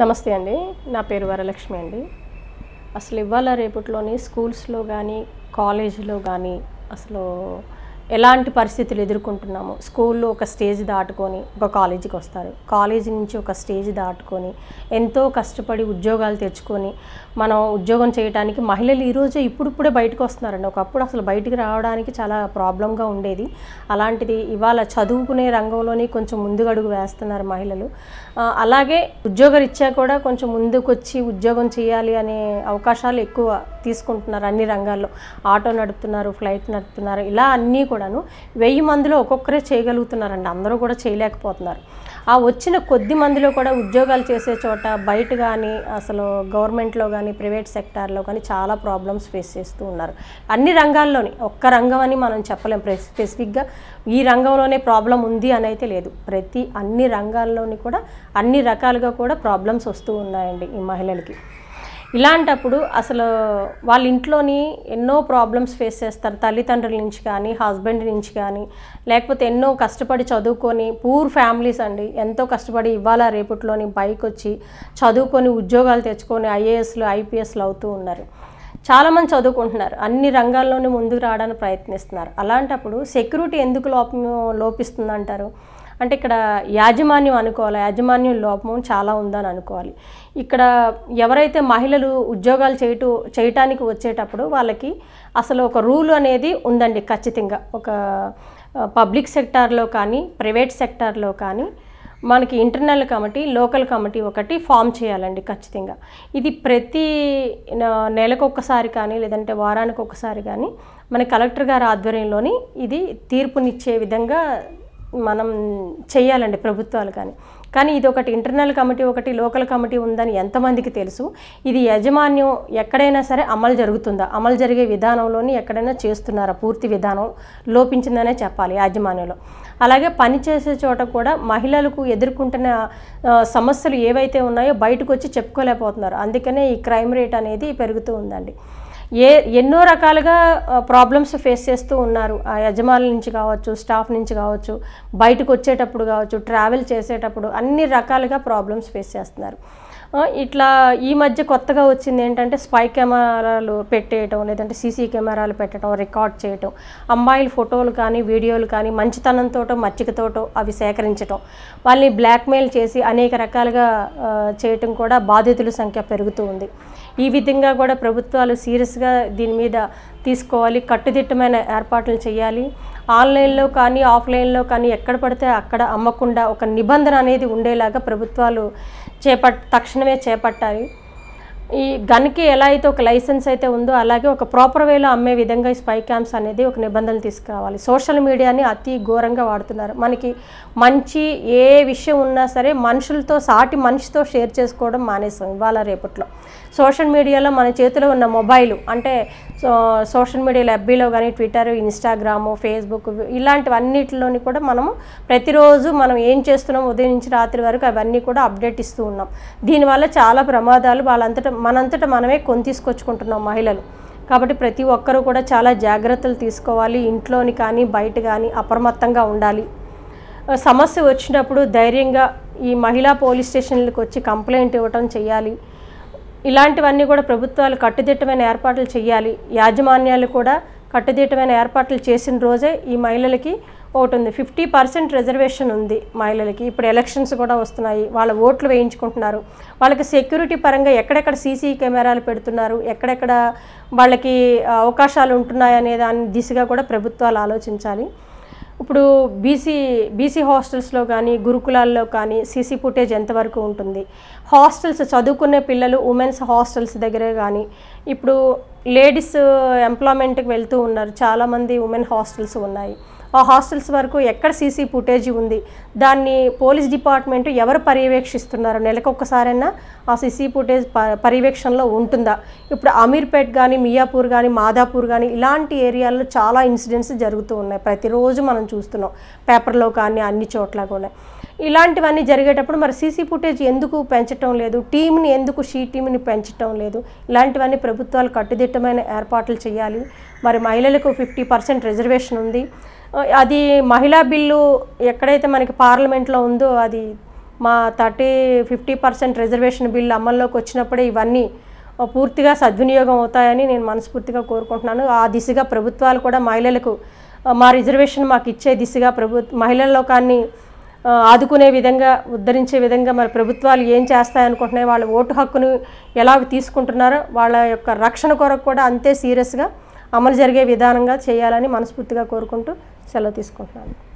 నమస్తే అండి నా పేరు వరలక్ష్మి అండి అసలు ఇవాళ రేపట్లోని స్కూల్స్లో కానీ కాలేజీలో కానీ అసలు ఎలాంటి పరిస్థితులు ఎదుర్కొంటున్నాము స్కూల్లో ఒక స్టేజ్ దాటుకొని ఒక కాలేజీకి వస్తారు కాలేజీ నుంచి ఒక స్టేజ్ దాటుకొని ఎంతో కష్టపడి ఉద్యోగాలు తెచ్చుకొని మనం ఉద్యోగం చేయడానికి మహిళలు ఈరోజే ఇప్పుడిప్పుడే బయటకు వస్తున్నారండి ఒకప్పుడు అసలు బయటికి రావడానికి చాలా ప్రాబ్లంగా ఉండేది అలాంటిది ఇవాళ చదువుకునే రంగంలోనే కొంచెం ముందుగడుగు వేస్తున్నారు మహిళలు అలాగే ఉద్యోగరీత్యా కూడా కొంచెం ముందుకొచ్చి ఉద్యోగం చేయాలి అనే అవకాశాలు ఎక్కువ తీసుకుంటున్నారు అన్ని రంగాల్లో ఆటో నడుపుతున్నారు ఫ్లైట్ నడుపుతున్నారు ఇలా అన్నీ కూడాను వెయ్యి మందిలో ఒక్కొక్కరే చేయగలుగుతున్నారండి అందరూ కూడా చేయలేకపోతున్నారు ఆ వచ్చిన కొద్ది మందిలో కూడా ఉద్యోగాలు చేసే చోట బయట కానీ అసలు గవర్నమెంట్లో కానీ ప్రైవేట్ సెక్టార్లో కానీ చాలా ప్రాబ్లమ్స్ ఫేస్ చేస్తూ ఉన్నారు అన్ని రంగాల్లోని ఒక్క రంగం అని మనం చెప్పలేం స్పెసిఫిక్గా ఈ రంగంలోనే ప్రాబ్లం ఉంది అని అయితే లేదు ప్రతి అన్ని రంగాల్లోని కూడా అన్ని రకాలుగా కూడా ప్రాబ్లమ్స్ వస్తూ ఉన్నాయండి ఈ మహిళలకి ఇలాంటప్పుడు అసలు వాళ్ళ ఇంట్లోని ఎన్నో ప్రాబ్లమ్స్ ఫేస్ చేస్తారు తల్లిదండ్రుల నుంచి కానీ హస్బెండ్ నుంచి కానీ లేకపోతే ఎన్నో కష్టపడి చదువుకొని పూర్ ఫ్యామిలీస్ అండి ఎంతో కష్టపడి ఇవాళ రేపట్లోని బైక్ వచ్చి చదువుకొని ఉద్యోగాలు తెచ్చుకొని ఐఏఎస్లు ఐపీఎస్లు అవుతూ ఉన్నారు చాలామంది చదువుకుంటున్నారు అన్ని రంగాల్లోనూ ముందుకు రావడానికి ప్రయత్నిస్తున్నారు అలాంటప్పుడు సెక్యూరిటీ ఎందుకు లోప లోపిస్తుందంటారు అంటే ఇక్కడ యాజమాన్యం అనుకోవాలి యాజమాన్యం లోపం చాలా ఉందని అనుకోవాలి ఇక్కడ ఎవరైతే మహిళలు ఉద్యోగాలు చేయటూ చేయటానికి వచ్చేటప్పుడు వాళ్ళకి అసలు ఒక రూల్ అనేది ఉందండి ఖచ్చితంగా ఒక పబ్లిక్ సెక్టార్లో కానీ ప్రైవేట్ సెక్టార్లో కానీ మనకి ఇంటర్నల్ కమిటీ లోకల్ కమిటీ ఒకటి ఫామ్ చేయాలండి ఖచ్చితంగా ఇది ప్రతి నెలకు ఒక్కసారి కానీ లేదంటే వారానికి ఒకసారి కానీ మన కలెక్టర్ గారి ఆధ్వర్యంలోని ఇది తీర్పునిచ్చే విధంగా మనం చేయాలండి ప్రభుత్వాలు కానీ కానీ ఇది ఒకటి ఇంటర్నల్ కమిటీ ఒకటి లోకల్ కమిటీ ఉందని ఎంతమందికి తెలుసు ఇది యాజమాన్యం ఎక్కడైనా సరే అమలు జరుగుతుందా అమలు జరిగే విధానంలోని ఎక్కడైనా చేస్తున్నారా పూర్తి విధానం లోపించిందనే చెప్పాలి యాజమాన్యంలో అలాగే పని చేసే చోట కూడా మహిళలకు ఎదుర్కొంటున్న సమస్యలు ఏవైతే ఉన్నాయో బయటకు వచ్చి చెప్పుకోలేకపోతున్నారు అందుకనే ఈ క్రైమ్ రేట్ అనేది పెరుగుతూ ఉందండి ఏ ఎన్నో రకాలుగా ప్రాబ్లమ్స్ ఫేస్ చేస్తూ ఉన్నారు ఆ యజమానుల నుంచి కావచ్చు స్టాఫ్ నుంచి కావచ్చు బయటకు వచ్చేటప్పుడు కావచ్చు ట్రావెల్ చేసేటప్పుడు అన్ని రకాలుగా ప్రాబ్లమ్స్ ఫేస్ చేస్తున్నారు ఇట్లా ఈ మధ్య కొత్తగా వచ్చింది ఏంటంటే స్పై కెమెరాలు పెట్టేయటం లేదంటే సీసీ కెమెరాలు పెట్టడం రికార్డ్ చేయటం అమ్మాయిల ఫోటోలు కానీ వీడియోలు కానీ మంచితనంతో మచ్చికతోటో అవి సేకరించటం వాళ్ళని బ్లాక్మెయిల్ చేసి అనేక రకాలుగా చేయటం కూడా బాధితుల సంఖ్య పెరుగుతూ ఉంది ఈ విధంగా కూడా ప్రభుత్వాలు సీరియస్గా దీని మీద తీసుకోవాలి కట్టుదిట్టమైన ఏర్పాట్లు చేయాలి ఆన్లైన్లో కానీ ఆఫ్లైన్లో కానీ ఎక్కడ పడితే అక్కడ అమ్మకుండా ఒక నిబంధన అనేది ఉండేలాగా ప్రభుత్వాలు చేపట్ తక్షణమే చేపట్టాలి ఈ గన్కి ఎలా అయితే ఒక లైసెన్స్ అయితే ఉందో అలాగే ఒక ప్రాపర్ వేలో అమ్మే విధంగా ఈ స్పై క్యాంప్స్ అనేది ఒక నిబంధనలు తీసుకురావాలి సోషల్ మీడియాని అతి ఘోరంగా వాడుతున్నారు మనకి మంచి ఏ విషయం ఉన్నా సరే మనుషులతో సాటి మనిషితో షేర్ చేసుకోవడం మానేసాం ఇవాళ రేపట్లో సోషల్ మీడియాలో మన చేతిలో ఉన్న మొబైల్ అంటే సోషల్ మీడియాలో ఎఫ్బీలో కానీ ట్విట్టర్ ఇన్స్టాగ్రాము ఫేస్బుక్ ఇలాంటివన్నిటిలోని కూడా మనము ప్రతిరోజు మనం ఏం చేస్తున్నాం ఉదయం నుంచి రాత్రి వరకు అవన్నీ కూడా అప్డేట్ ఇస్తూ ఉన్నాం దీనివల్ల చాలా ప్రమాదాలు వాళ్ళంతటా మనంతట మనమే కొని తీసుకొచ్చుకుంటున్నాం మహిళలు కాబట్టి ప్రతి ఒక్కరూ కూడా చాలా జాగ్రత్తలు తీసుకోవాలి ఇంట్లోని కానీ బయట కానీ అప్రమత్తంగా ఉండాలి సమస్య వచ్చినప్పుడు ధైర్యంగా ఈ మహిళా పోలీస్ స్టేషన్లకు వచ్చి కంప్లైంట్ ఇవ్వటం చేయాలి ఇలాంటివన్నీ కూడా ప్రభుత్వాలు కట్టుదిట్టమైన ఏర్పాట్లు చేయాలి యాజమాన్యాలు కూడా కట్టుదిట్టమైన ఏర్పాట్లు చేసిన రోజే ఈ మహిళలకి ఒకటి ఉంది ఫిఫ్టీ పర్సెంట్ రిజర్వేషన్ ఉంది మహిళలకి ఇప్పుడు ఎలక్షన్స్ కూడా వస్తున్నాయి వాళ్ళ ఓట్లు వేయించుకుంటున్నారు వాళ్ళకి సెక్యూరిటీ పరంగా ఎక్కడెక్కడ సీసీ కెమెరాలు పెడుతున్నారు ఎక్కడెక్కడ వాళ్ళకి అవకాశాలు ఉంటున్నాయనే దాని దిశగా కూడా ప్రభుత్వాలు ఆలోచించాలి ఇప్పుడు బీసీ బీసీ హాస్టల్స్లో కానీ గురుకులాల్లో కానీ సీసీ ఫుటేజ్ ఎంతవరకు ఉంటుంది హాస్టల్స్ చదువుకునే పిల్లలు ఉమెన్స్ హాస్టల్స్ దగ్గర కానీ ఇప్పుడు లేడీస్ ఎంప్లాయ్మెంట్కి వెళ్తూ ఉన్నారు చాలామంది ఉమెన్ హాస్టల్స్ ఉన్నాయి ఆ హాస్టల్స్ వరకు ఎక్కడ సీసీ ఫుటేజ్ ఉంది దాన్ని పోలీస్ డిపార్ట్మెంట్ ఎవరు పర్యవేక్షిస్తున్నారు నెలకు ఆ సీసీ ఫుటేజ్ పర్యవేక్షణలో ఉంటుందా ఇప్పుడు అమీర్పేట్ కానీ మియాపూర్ కానీ మాదాపూర్ కానీ ఇలాంటి ఏరియాల్లో చాలా ఇన్సిడెంట్స్ జరుగుతూ ఉన్నాయి ప్రతిరోజు మనం చూస్తున్నాం పేపర్లో కానీ అన్ని చోట్ల కూడా ఇలాంటివన్నీ జరిగేటప్పుడు మరి సీసీ ఫుటేజ్ ఎందుకు పెంచడం లేదు టీంని ఎందుకు షీ టీంని పెంచడం లేదు ఇలాంటివన్నీ ప్రభుత్వాలు కట్టుదిట్టమైన ఏర్పాట్లు చేయాలి మరి మహిళలకు ఫిఫ్టీ పర్సెంట్ రిజర్వేషన్ ఉంది అది మహిళా బిల్లు ఎక్కడైతే మనకి పార్లమెంట్లో ఉందో అది మా thirty fifty percent reservation bill అమల్లోకి వచ్చినప్పుడే ఇవన్నీ పూర్తిగా సద్వినియోగం అవుతాయని నేను మనస్ఫూర్తిగా కోరుకుంటున్నాను ఆ దిశగా ప్రభుత్వాలు కూడా మహిళలకు మా రిజర్వేషన్ మాకు ఇచ్చే దిశగా ప్రభు మహిళల లోకాన్ని ఆదుకునే విధంగా ఉద్ధరించే విధంగా మరి ప్రభుత్వాలు ఏం చేస్తాయనుకుంటున్నాయి వాళ్ళ ఓటు హక్కును ఎలా తీసుకుంటున్నారో వాళ్ళ యొక్క రక్షణ కొరకు కూడా అంతే సీరియస్గా అమలు జరిగే విధానంగా చేయాలని మనస్ఫూర్తిగా కోరుకుంటూ సెలవు తీసుకుంటున్నాను